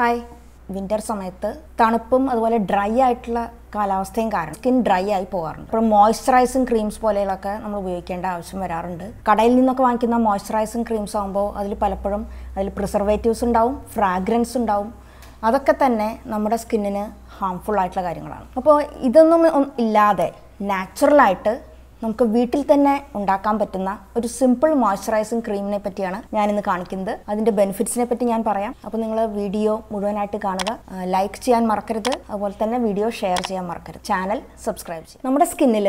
hi winter സമയത്ത് തണുപ്പും അതുപോലെ ഡ്രൈ ആയിട്ടുള്ള കാലാവസ്ഥയും കാരണം സ്കിൻ ഡ്രൈ ആയി പോകാറുണ്ട് അപ്പോൾ മോയ്സ്ചറൈസിങ് ക്രീംസ് പോലെയുള്ളൊക്കെ നമ്മൾ ഉപയോഗിക്കേണ്ട ആവശ്യം വരാറുണ്ട് കടയിൽ നിന്നൊക്കെ വാങ്ങിക്കുന്ന മോയ്സ്ചറൈസിങ് ക്രീംസ് ആകുമ്പോൾ അതിൽ പലപ്പോഴും അതിൽ പ്രിസർവേറ്റീവ്സ് ഉണ്ടാവും ഫ്രാഗ്രൻസ് ഉണ്ടാവും അതൊക്കെ തന്നെ നമ്മുടെ സ്കിന്നിന് ഹാംഫുൾ ആയിട്ടുള്ള കാര്യങ്ങളാണ് അപ്പോൾ ഇതൊന്നും ഇല്ലാതെ നാച്ചുറലായിട്ട് നമുക്ക് വീട്ടിൽ തന്നെ ഉണ്ടാക്കാൻ പറ്റുന്ന ഒരു സിമ്പിൾ മോയ്സ്ചറൈസിങ് ക്രീമിനെ പറ്റിയാണ് ഞാൻ ഇന്ന് കാണിക്കുന്നത് അതിന്റെ ബെനിഫിറ്റ്സിനെ പറ്റി ഞാൻ പറയാം അപ്പോൾ നിങ്ങൾ വീഡിയോ മുഴുവനായിട്ട് കാണുക ലൈക്ക് ചെയ്യാൻ മറക്കരുത് അതുപോലെ തന്നെ വീഡിയോ ഷെയർ ചെയ്യാൻ മറക്കരുത് ചാനൽ സബ്സ്ക്രൈബ് ചെയ്യുക നമ്മുടെ സ്കിന്നിൽ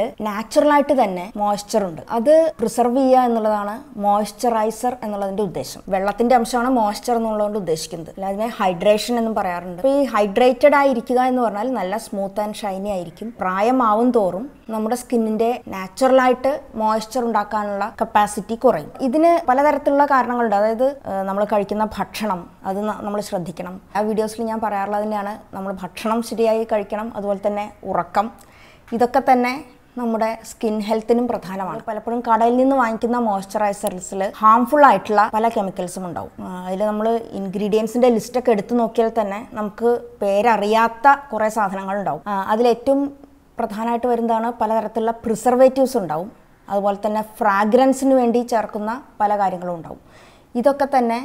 ആയിട്ട് തന്നെ മോയ്സ്ചർ ഉണ്ട് അത് പ്രിസർവ് ചെയ്യുക എന്നുള്ളതാണ് മോയ്സ്ചറൈസർ എന്നുള്ളതിന്റെ ഉദ്ദേശം വെള്ളത്തിന്റെ അംശമാണ് മോയ്സ്ചർ എന്നുള്ളതുകൊണ്ട് ഉദ്ദേശിക്കുന്നത് അതിനെ ഹൈഡ്രേഷൻ എന്നും പറയാറുണ്ട് അപ്പോൾ ഈ ഹൈഡ്രേറ്റഡ് ആയിരിക്കുക എന്ന് പറഞ്ഞാൽ നല്ല സ്മൂത്ത് ആൻഡ് ഷൈനി ആയിരിക്കും പ്രായമാവും തോറും നമ്മുടെ സ്കിന്നിന്റെ നാച്ചുറൽ നാച്ചുറലായിട്ട് മോയ്സ്ചർ ഉണ്ടാക്കാനുള്ള കപ്പാസിറ്റി കുറയും ഇതിന് പലതരത്തിലുള്ള കാരണങ്ങളുണ്ട് അതായത് നമ്മൾ കഴിക്കുന്ന ഭക്ഷണം അത് നമ്മൾ ശ്രദ്ധിക്കണം ആ വീഡിയോസിൽ ഞാൻ പറയാറുള്ളത് തന്നെയാണ് നമ്മൾ ഭക്ഷണം ശരിയായി കഴിക്കണം അതുപോലെ തന്നെ ഉറക്കം ഇതൊക്കെ തന്നെ നമ്മുടെ സ്കിൻ ഹെൽത്തിനും പ്രധാനമാണ് പലപ്പോഴും കടയിൽ നിന്ന് വാങ്ങിക്കുന്ന മോയ്സ്ചറൈസർസിൽ ഹാംഫുൾ ആയിട്ടുള്ള പല കെമിക്കൽസും ഉണ്ടാവും അതിൽ നമ്മൾ ഇൻഗ്രീഡിയൻസിൻ്റെ ലിസ്റ്റൊക്കെ എടുത്തു നോക്കിയാൽ തന്നെ നമുക്ക് പേരറിയാത്ത കുറേ സാധനങ്ങളുണ്ടാവും അതിലേറ്റവും അതിൽ ഏറ്റവും പ്രധാനമായിട്ട് വരുന്നതാണ് പലതരത്തിലുള്ള പ്രിസർവേറ്റീവ്സ് ഉണ്ടാവും അതുപോലെ തന്നെ ഫ്രാഗ്രൻസിന് വേണ്ടി ചേർക്കുന്ന പല കാര്യങ്ങളും ഉണ്ടാവും ഇതൊക്കെ തന്നെ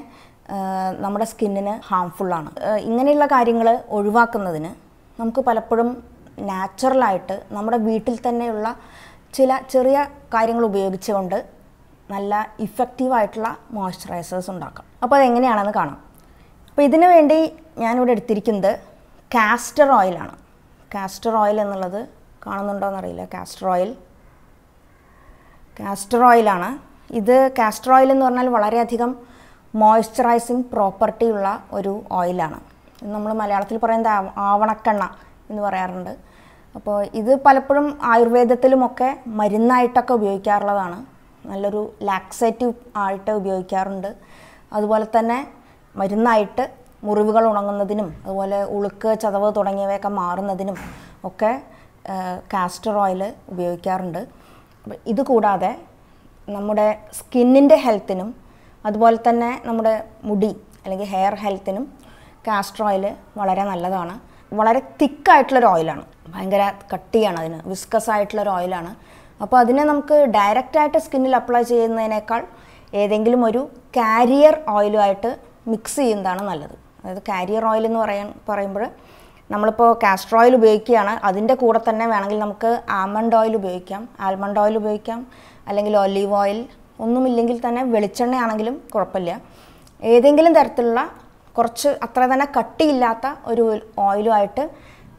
നമ്മുടെ സ്കിന്നിന് ഹാംഫുള്ളാണ് ഇങ്ങനെയുള്ള കാര്യങ്ങൾ ഒഴിവാക്കുന്നതിന് നമുക്ക് പലപ്പോഴും നാച്ചുറലായിട്ട് നമ്മുടെ വീട്ടിൽ തന്നെയുള്ള ചില ചെറിയ കാര്യങ്ങൾ ഉപയോഗിച്ചുകൊണ്ട് നല്ല ഇഫക്റ്റീവായിട്ടുള്ള മോയ്സ്ചറൈസേഴ്സ് ഉണ്ടാക്കാം അപ്പോൾ അതെങ്ങനെയാണെന്ന് കാണാം അപ്പോൾ ഇതിനു വേണ്ടി ഞാനിവിടെ എടുത്തിരിക്കുന്നത് കാസ്റ്റർ ഓയിലാണ് കാസ്റ്റർ ഓയിൽ എന്നുള്ളത് കാണുന്നുണ്ടോയെന്നറിയില്ല കാസ്റ്റർ ഓയിൽ കാസ്റ്റർ ഓയിലാണ് ഇത് കാസ്റ്റർ ഓയിൽ എന്ന് പറഞ്ഞാൽ വളരെയധികം മോയ്സ്ചറൈസിങ് പ്രോപ്പർട്ടി ഉള്ള ഒരു ഓയിലാണ് നമ്മൾ മലയാളത്തിൽ പറയുന്നത് ആവണക്കെണ്ണ എന്ന് പറയാറുണ്ട് അപ്പോൾ ഇത് പലപ്പോഴും ആയുർവേദത്തിലുമൊക്കെ മരുന്നായിട്ടൊക്കെ ഉപയോഗിക്കാറുള്ളതാണ് നല്ലൊരു ലാക്സേറ്റീവ് ആയിട്ട് ഉപയോഗിക്കാറുണ്ട് അതുപോലെ തന്നെ മരുന്നായിട്ട് മുറിവുകൾ ഉണങ്ങുന്നതിനും അതുപോലെ ഉളുക്ക് ചതവ് തുടങ്ങിയവയൊക്കെ മാറുന്നതിനും ഒക്കെ കാസ്റ്റർ ഓയിൽ ഉപയോഗിക്കാറുണ്ട് ഇത് കൂടാതെ നമ്മുടെ സ്കിന്നിൻ്റെ ഹെൽത്തിനും അതുപോലെ തന്നെ നമ്മുടെ മുടി അല്ലെങ്കിൽ ഹെയർ ഹെൽത്തിനും കാസ്റ്റർ ഓയിൽ വളരെ നല്ലതാണ് വളരെ തിക്കായിട്ടുള്ളൊരു ഓയിലാണ് ഭയങ്കര കട്ടിയാണ് അതിന് വിസ്കസ് ആയിട്ടുള്ളൊരു ഓയിലാണ് അപ്പോൾ അതിനെ നമുക്ക് ഡയറക്റ്റായിട്ട് സ്കിന്നിൽ അപ്ലൈ ചെയ്യുന്നതിനേക്കാൾ ഏതെങ്കിലും ഒരു കാരിയർ ഓയിലുമായിട്ട് മിക്സ് ചെയ്യുന്നതാണ് നല്ലത് അതായത് കാരിയർ ഓയിൽ എന്ന് പറയാൻ പറയുമ്പോൾ നമ്മളിപ്പോൾ കാസ്റ്റർ ഓയിൽ ഉപയോഗിക്കുകയാണ് അതിൻ്റെ കൂടെ തന്നെ വേണമെങ്കിൽ നമുക്ക് ആൽമണ്ട് ഓയിൽ ഉപയോഗിക്കാം ആൽമണ്ട് ഓയിൽ ഉപയോഗിക്കാം അല്ലെങ്കിൽ ഒലീവ് ഓയിൽ ഒന്നുമില്ലെങ്കിൽ തന്നെ വെളിച്ചെണ്ണയാണെങ്കിലും കുഴപ്പമില്ല ഏതെങ്കിലും തരത്തിലുള്ള കുറച്ച് അത്ര തന്നെ കട്ടിയില്ലാത്ത ഒരു ഓയിലുമായിട്ട്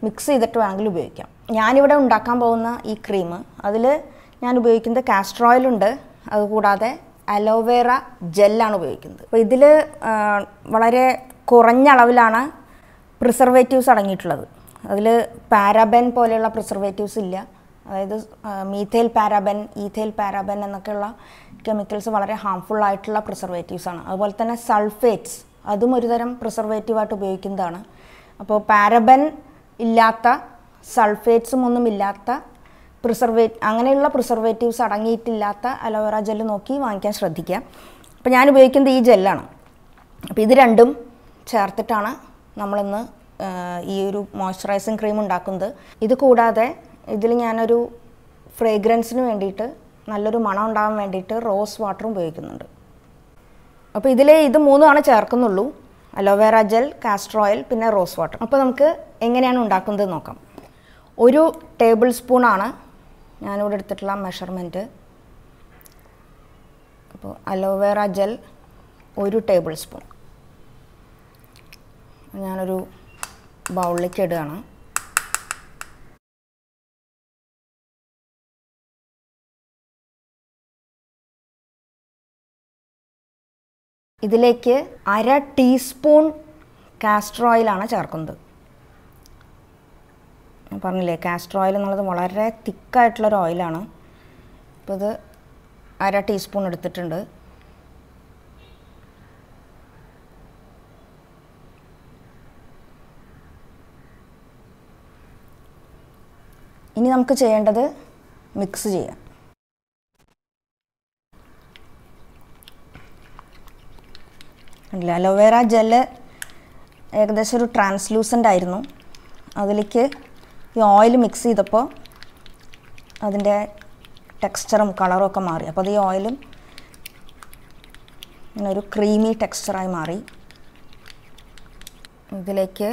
മിക്സ് ചെയ്തിട്ട് വേണമെങ്കിൽ ഉപയോഗിക്കാം ഞാനിവിടെ ഉണ്ടാക്കാൻ പോകുന്ന ഈ ക്രീം അതിൽ ഞാൻ ഉപയോഗിക്കുന്നത് കാസ്റ്റർ ഓയിലുണ്ട് അതുകൂടാതെ അലോവേറ ജെല്ലാണ് ഉപയോഗിക്കുന്നത് അപ്പോൾ ഇതിൽ വളരെ കുറഞ്ഞ അളവിലാണ് പ്രിസർവേറ്റീവ്സ് അടങ്ങിയിട്ടുള്ളത് അതിൽ പാരാബൻ പോലെയുള്ള പ്രിസർവേറ്റീവ്സ് ഇല്ല അതായത് മീഥേൽ പാരാബൻ ഈഥേൽ പാരാബൻ എന്നൊക്കെയുള്ള കെമിക്കൽസ് വളരെ ഹാംഫുൾ ആയിട്ടുള്ള പ്രിസർവേറ്റീവ്സ് ആണ് അതുപോലെ തന്നെ സൾഫേറ്റ്സ് അതും ഒരുതരം പ്രിസർവേറ്റീവായിട്ട് ഉപയോഗിക്കുന്നതാണ് അപ്പോൾ പാരബൻ ഇല്ലാത്ത സൾഫേറ്റ്സും ഒന്നും ഇല്ലാത്ത പ്രിസർവേ അങ്ങനെയുള്ള പ്രിസർവേറ്റീവ്സ് അടങ്ങിയിട്ടില്ലാത്ത അലോവേറ ജെല്ല് നോക്കി വാങ്ങിക്കാൻ ശ്രദ്ധിക്കുക അപ്പോൾ ഞാൻ ഉപയോഗിക്കുന്നത് ഈ ജെല്ലാണ് അപ്പോൾ ഇത് രണ്ടും ചേർത്തിട്ടാണ് നമ്മളിന്ന് ഈ ഒരു മോയ്സ്ചറൈസിങ് ക്രീം ഉണ്ടാക്കുന്നത് ഇത് കൂടാതെ ഇതിൽ ഞാനൊരു ഫ്രേഗ്രൻസിന് വേണ്ടിയിട്ട് നല്ലൊരു മണം ഉണ്ടാകാൻ വേണ്ടിയിട്ട് റോസ് വാട്ടറും ഉപയോഗിക്കുന്നുണ്ട് അപ്പോൾ ഇതിൽ ഇത് മൂന്നുമാണ് ചേർക്കുന്നുള്ളൂ അലോവേറ ജെൽ കാസ്റ്റർ ഓയിൽ പിന്നെ റോസ് വാട്ടർ അപ്പോൾ നമുക്ക് എങ്ങനെയാണ് ഉണ്ടാക്കുന്നത് നോക്കാം ഒരു ടേബിൾ സ്പൂണാണ് ഞാനിവിടെ എടുത്തിട്ടുള്ള മെഷർമെൻറ്റ് അപ്പോൾ അലോവേറ ജെൽ ഒരു ടേബിൾ സ്പൂൺ ഞാനൊരു ബൗളിലേക്ക് ഇടുകയാണ് ഇതിലേക്ക് അര ടീസ്പൂൺ കാസ്റ്റർ ഓയിലാണ് ചേർക്കുന്നത് ഞാൻ പറഞ്ഞില്ലേ കാസ്റ്റർ ഓയിൽ എന്നുള്ളത് വളരെ തിക്കായിട്ടുള്ളൊരു ഓയിലാണ് ഇപ്പോൾ ഇത് അര ടീസ്പൂൺ എടുത്തിട്ടുണ്ട് ഇനി നമുക്ക് ചെയ്യേണ്ടത് മിക്സ് ചെയ്യാം അല്ല അലോവേറ ജെല്ല് ഏകദേശം ഒരു ട്രാൻസ്ലൂസൻ്റ് ആയിരുന്നു അതിലേക്ക് ഈ ഓയിൽ മിക്സ് ചെയ്തപ്പോൾ അതിൻ്റെ ടെക്സ്ചറും കളറും ഒക്കെ മാറി അപ്പോൾ അത് ഈ ഓയിലും ഇങ്ങനെ ഒരു ക്രീമി ടെക്സ്ചറായി മാറി ഇതിലേക്ക്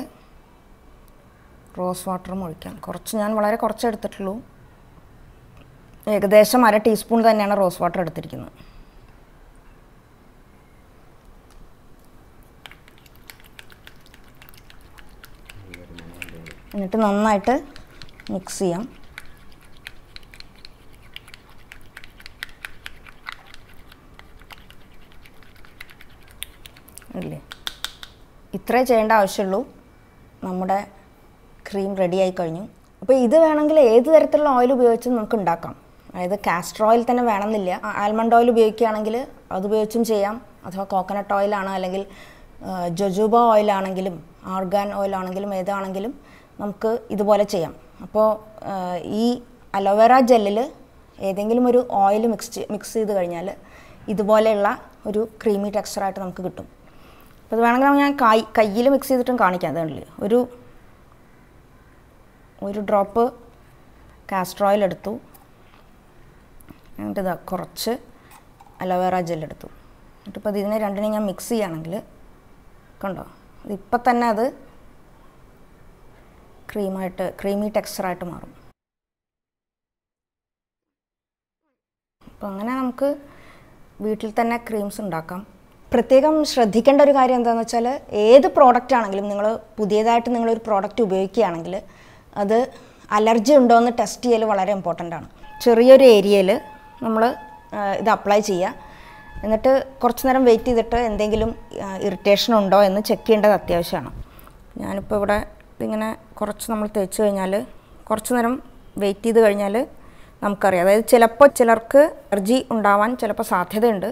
റോസ് വാട്ടറും ഒഴിക്കാം കുറച്ച് ഞാൻ വളരെ കുറച്ച് എടുത്തിട്ടുള്ളൂ ഏകദേശം അര ടീസ്പൂൺ തന്നെയാണ് റോസ് വാട്ടർ എടുത്തിരിക്കുന്നത് എന്നിട്ട് നന്നായിട്ട് മിക്സ് ചെയ്യാം ഇല്ലേ ഇത്രേ ചെയ്യേണ്ട ആവശ്യമുള്ളൂ നമ്മുടെ ക്രീം റെഡി ആയി കഴിഞ്ഞു അപ്പോൾ ഇത് വേണമെങ്കിൽ ഏത് തരത്തിലുള്ള ഓയിൽ ഉപയോഗിച്ചും നമുക്ക് ഉണ്ടാക്കാം അതായത് കാസ്റ്റർ ഓയിൽ തന്നെ വേണമെന്നില്ല ആൽമണ്ട് ഓയിൽ ഉപയോഗിക്കുകയാണെങ്കിൽ അത് ഉപയോഗിച്ചും ചെയ്യാം അഥവാ കോക്കനട്ട് ഓയിലാണ് അല്ലെങ്കിൽ ജൊജുബ ഓയിലാണെങ്കിലും ആർഗാൻ ഓയിലാണെങ്കിലും ഏതാണെങ്കിലും നമുക്ക് ഇതുപോലെ ചെയ്യാം അപ്പോൾ ഈ അലോവേറ ജെല്ലിൽ ഏതെങ്കിലും ഒരു ഓയിൽ മിക്സ് മിക്സ് ചെയ്ത് കഴിഞ്ഞാൽ ഇതുപോലെയുള്ള ഒരു ക്രീമി ടെക്സ്ചറായിട്ട് നമുക്ക് കിട്ടും അപ്പോൾ അത് വേണമെങ്കിൽ ഞാൻ കൈ കയ്യിൽ മിക്സ് ചെയ്തിട്ടും കാണിക്കാം അതുകൊണ്ടില്ല ഒരു ഒരു ഡ്രോപ്പ് കാസ്റ്റർ ഓയിൽ എടുത്തു എന്നിട്ട് ഇതാ കുറച്ച് അലോവേറ ജെൽ എടുത്തു എന്നിട്ട് ഇപ്പോൾ ഇതിനെ രണ്ടിനെ ഞാൻ മിക്സ് ചെയ്യുകയാണെങ്കിൽ കണ്ടോ ഇതിപ്പോൾ തന്നെ അത് ക്രീമായിട്ട് ക്രീമി ടെക്സ്ചറായിട്ട് മാറും അപ്പോൾ അങ്ങനെ നമുക്ക് വീട്ടിൽ തന്നെ ക്രീംസ് ഉണ്ടാക്കാം പ്രത്യേകം ശ്രദ്ധിക്കേണ്ട ഒരു കാര്യം എന്താണെന്ന് വെച്ചാൽ ഏത് പ്രോഡക്റ്റ് ആണെങ്കിലും നിങ്ങൾ പുതിയതായിട്ട് നിങ്ങളൊരു പ്രോഡക്റ്റ് ഉപയോഗിക്കുകയാണെങ്കിൽ അത് അലർജി ഉണ്ടോ എന്ന് ടെസ്റ്റ് ചെയ്യൽ വളരെ ഇമ്പോർട്ടൻ്റ് ആണ് ചെറിയൊരു ഏരിയയിൽ നമ്മൾ ഇത് അപ്ലൈ ചെയ്യുക എന്നിട്ട് കുറച്ച് നേരം വെയിറ്റ് ചെയ്തിട്ട് എന്തെങ്കിലും ഇറിറ്റേഷൻ ഉണ്ടോ എന്ന് ചെക്ക് ചെയ്യേണ്ടത് അത്യാവശ്യമാണ് ഞാനിപ്പോൾ ഇവിടെ ഇങ്ങനെ കുറച്ച് നമ്മൾ തേച്ച് കഴിഞ്ഞാൽ കുറച്ച് നേരം വെയിറ്റ് ചെയ്ത് കഴിഞ്ഞാൽ നമുക്കറിയാം അതായത് ചിലപ്പോൾ ചിലർക്ക് അലർജി ഉണ്ടാവാൻ ചിലപ്പോൾ സാധ്യതയുണ്ട്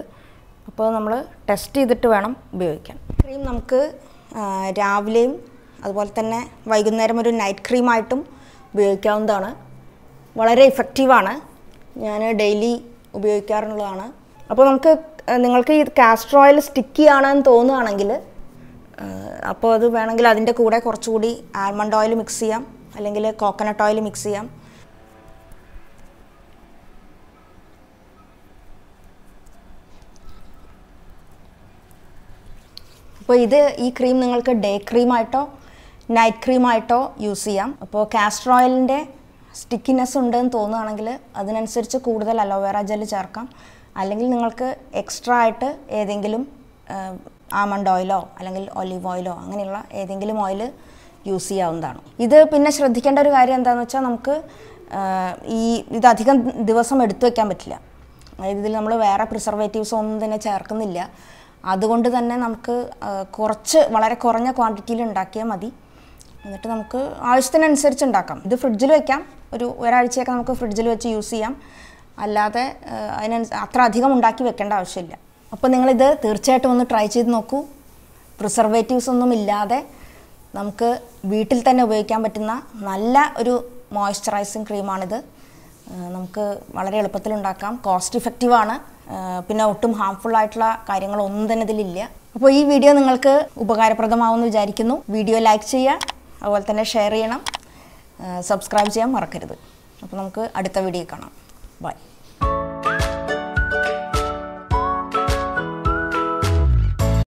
അപ്പോൾ നമ്മൾ ടെസ്റ്റ് ചെയ്തിട്ട് വേണം ഉപയോഗിക്കാൻ ക്രീം നമുക്ക് രാവിലെയും അതുപോലെ തന്നെ വൈകുന്നേരം ഒരു നൈറ്റ് ക്രീമായിട്ടും ഉപയോഗിക്കാവുന്നതാണ് വളരെ ഇഫക്റ്റീവാണ് ഞാൻ ഡെയിലി ഉപയോഗിക്കാറുള്ളതാണ് അപ്പോൾ നമുക്ക് നിങ്ങൾക്ക് ഈ കാസ്റ്റർ ഓയിൽ സ്റ്റിക്കി ആണെന്ന് തോന്നുകയാണെങ്കിൽ അപ്പോൾ അത് വേണമെങ്കിൽ അതിൻ്റെ കൂടെ കുറച്ചുകൂടി ആൽമണ്ട് ഓയിൽ മിക്സ് ചെയ്യാം അല്ലെങ്കിൽ കോക്കനട്ട് ഓയിൽ മിക്സ് ചെയ്യാം അപ്പോൾ ഇത് ഈ ക്രീം നിങ്ങൾക്ക് ഡേ ക്രീമായിട്ടോ നൈറ്റ് ക്രീമായിട്ടോ യൂസ് ചെയ്യാം അപ്പോൾ കാസ്റ്റർ ഓയിലിൻ്റെ സ്റ്റിക്കിനെസ് ഉണ്ടെന്ന് തോന്നുകയാണെങ്കിൽ അതിനനുസരിച്ച് കൂടുതൽ അലോവേറ ജെൽ ചേർക്കാം അല്ലെങ്കിൽ നിങ്ങൾക്ക് എക്സ്ട്രാ ആയിട്ട് ഏതെങ്കിലും ആമണ്ട് ഓയിലോ അല്ലെങ്കിൽ ഒലീവ് ഓയിലോ അങ്ങനെയുള്ള ഏതെങ്കിലും ഓയിൽ യൂസ് ചെയ്യാവുന്നതാണ് ഇത് പിന്നെ ശ്രദ്ധിക്കേണ്ട ഒരു കാര്യം എന്താണെന്ന് വെച്ചാൽ നമുക്ക് ഈ ഇത് അധികം ദിവസം എടുത്തു വയ്ക്കാൻ പറ്റില്ല അതായത് ഇതിൽ നമ്മൾ വേറെ പ്രിസർവേറ്റീവ്സ് ഒന്നും തന്നെ ചേർക്കുന്നില്ല അതുകൊണ്ട് തന്നെ നമുക്ക് കുറച്ച് വളരെ കുറഞ്ഞ ക്വാണ്ടിറ്റിയിൽ ഉണ്ടാക്കിയാൽ മതി എന്നിട്ട് നമുക്ക് ആവശ്യത്തിനനുസരിച്ച് ഉണ്ടാക്കാം ഇത് ഫ്രിഡ്ജിൽ വയ്ക്കാം ഒരു ഒരാഴ്ചയൊക്കെ നമുക്ക് ഫ്രിഡ്ജിൽ വെച്ച് യൂസ് ചെയ്യാം അല്ലാതെ അതിനനുസ അത്ര അധികം ഉണ്ടാക്കി വെക്കേണ്ട ആവശ്യമില്ല അപ്പോൾ നിങ്ങളിത് തീർച്ചയായിട്ടും ഒന്ന് ട്രൈ ചെയ്ത് നോക്കൂ പ്രിസർവേറ്റീവ്സ് ഒന്നും ഇല്ലാതെ നമുക്ക് വീട്ടിൽ തന്നെ ഉപയോഗിക്കാൻ പറ്റുന്ന നല്ല ഒരു മോയ്സ്ചറൈസിങ് ക്രീമാണിത് നമുക്ക് വളരെ എളുപ്പത്തിൽ ഉണ്ടാക്കാം കോസ്റ്റ് ഇഫക്റ്റീവാണ് പിന്നെ ഒട്ടും ഹാംഫുൾ ആയിട്ടുള്ള കാര്യങ്ങളൊന്നും തന്നെ ഇതിലില്ല അപ്പോൾ ഈ വീഡിയോ നിങ്ങൾക്ക് ഉപകാരപ്രദമാവുമെന്ന് വിചാരിക്കുന്നു വീഡിയോ ലൈക്ക് ചെയ്യുക അതുപോലെ തന്നെ ഷെയർ ചെയ്യണം സബ്സ്ക്രൈബ് ചെയ്യാൻ മറക്കരുത് അപ്പോൾ നമുക്ക് അടുത്ത വീഡിയോ കാണാം ബൈ